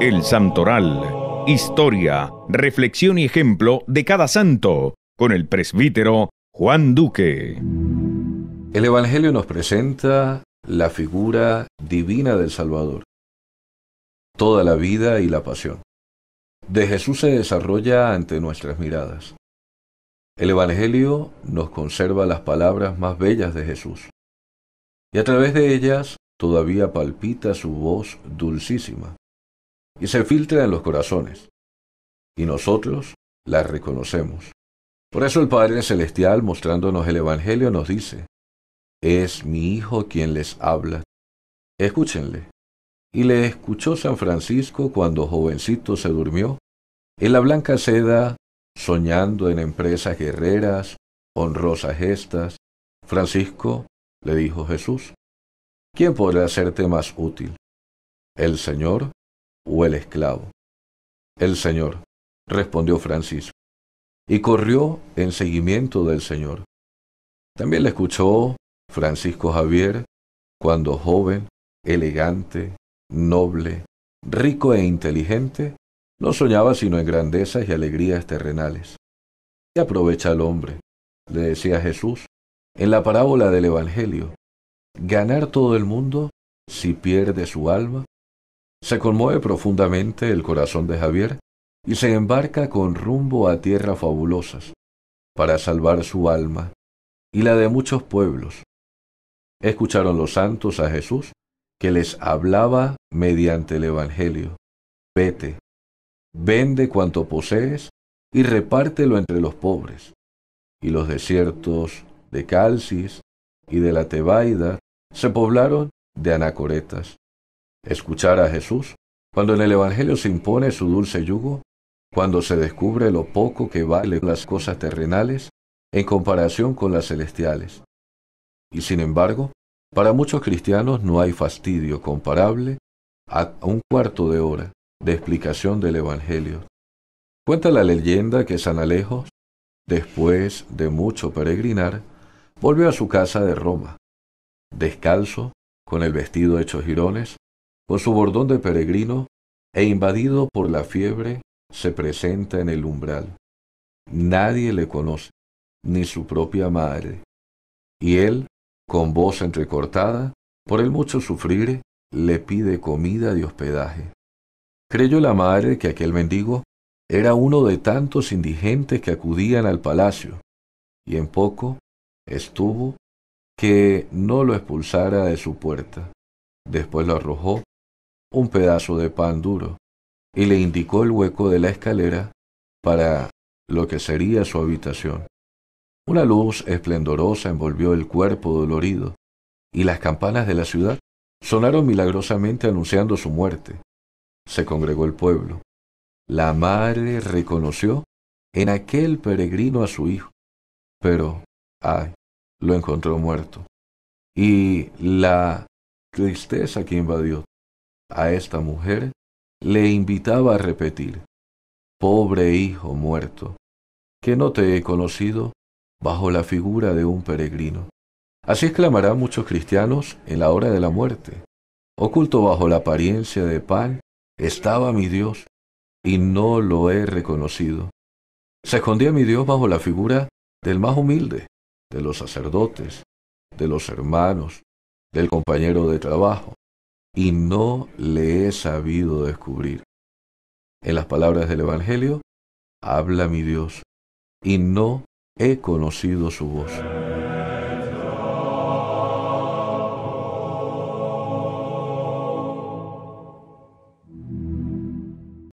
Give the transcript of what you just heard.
El Santoral. Historia, reflexión y ejemplo de cada santo, con el presbítero Juan Duque. El Evangelio nos presenta la figura divina del Salvador, toda la vida y la pasión. De Jesús se desarrolla ante nuestras miradas. El Evangelio nos conserva las palabras más bellas de Jesús, y a través de ellas todavía palpita su voz dulcísima y se filtra en los corazones. Y nosotros las reconocemos. Por eso el Padre Celestial, mostrándonos el Evangelio, nos dice, es mi Hijo quien les habla. Escúchenle. Y le escuchó San Francisco cuando jovencito se durmió, en la blanca seda, soñando en empresas guerreras, honrosas gestas. Francisco, le dijo Jesús, ¿quién podrá hacerte más útil? ¿El Señor o el esclavo. El Señor, respondió Francisco, y corrió en seguimiento del Señor. También le escuchó Francisco Javier cuando joven, elegante, noble, rico e inteligente, no soñaba sino en grandezas y alegrías terrenales. Y aprovecha el hombre, le decía Jesús, en la parábola del Evangelio, ganar todo el mundo si pierde su alma se conmueve profundamente el corazón de Javier y se embarca con rumbo a tierras fabulosas para salvar su alma y la de muchos pueblos. Escucharon los santos a Jesús que les hablaba mediante el Evangelio. Vete, vende cuanto posees y repártelo entre los pobres. Y los desiertos de Calcis y de la Tebaida se poblaron de anacoretas escuchar a Jesús, cuando en el Evangelio se impone su dulce yugo, cuando se descubre lo poco que valen las cosas terrenales en comparación con las celestiales. Y sin embargo, para muchos cristianos no hay fastidio comparable a un cuarto de hora de explicación del Evangelio. Cuenta la leyenda que San Alejo, después de mucho peregrinar, volvió a su casa de Roma, descalzo, con el vestido hecho jirones, con su bordón de peregrino, e invadido por la fiebre, se presenta en el umbral. Nadie le conoce, ni su propia madre. Y él, con voz entrecortada, por el mucho sufrir, le pide comida y hospedaje. Creyó la madre que aquel mendigo era uno de tantos indigentes que acudían al palacio, y en poco estuvo que no lo expulsara de su puerta. Después lo arrojó un pedazo de pan duro y le indicó el hueco de la escalera para lo que sería su habitación. Una luz esplendorosa envolvió el cuerpo dolorido, y las campanas de la ciudad sonaron milagrosamente anunciando su muerte. Se congregó el pueblo. La madre reconoció en aquel peregrino a su hijo, pero, ay, lo encontró muerto. Y la tristeza que invadió a esta mujer, le invitaba a repetir, Pobre hijo muerto, que no te he conocido bajo la figura de un peregrino. Así exclamarán muchos cristianos en la hora de la muerte. Oculto bajo la apariencia de pan, estaba mi Dios, y no lo he reconocido. Se escondía mi Dios bajo la figura del más humilde, de los sacerdotes, de los hermanos, del compañero de trabajo, y no le he sabido descubrir. En las palabras del Evangelio, habla mi Dios, y no he conocido su voz.